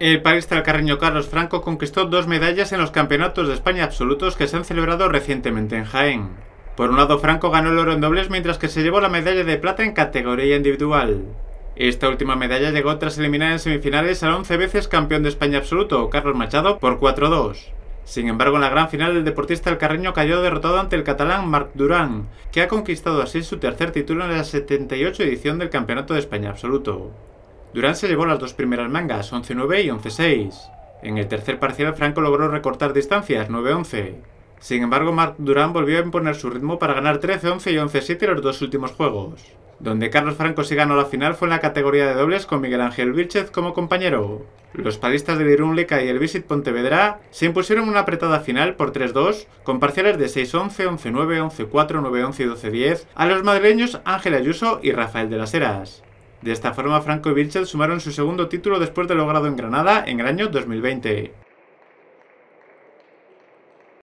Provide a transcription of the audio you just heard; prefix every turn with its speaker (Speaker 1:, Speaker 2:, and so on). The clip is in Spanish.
Speaker 1: El parista carreño Carlos Franco conquistó dos medallas en los campeonatos de España absolutos que se han celebrado recientemente en Jaén. Por un lado, Franco ganó el oro en dobles mientras que se llevó la medalla de plata en categoría individual. Esta última medalla llegó tras eliminar en semifinales al 11 veces campeón de España absoluto, Carlos Machado, por 4-2. Sin embargo, en la gran final el deportista alcarreño cayó derrotado ante el catalán Marc Durán, que ha conquistado así su tercer título en la 78 edición del Campeonato de España absoluto. Durán se llevó las dos primeras mangas, 11-9 y 11-6. En el tercer parcial, Franco logró recortar distancias, 9-11. Sin embargo, Mark Durán volvió a imponer su ritmo para ganar 13-11 y 11-7 los dos últimos juegos. Donde Carlos Franco sí ganó la final fue en la categoría de dobles con Miguel Ángel Vilchez como compañero. Los palistas de Lica y el Visit Pontevedra se impusieron una apretada final por 3-2 con parciales de 6-11, 11-9, 11-4, 9-11 y 12-10 a los madrileños Ángel Ayuso y Rafael de las Heras. De esta forma, Franco y Birchel sumaron su segundo título después de logrado en Granada en el año 2020.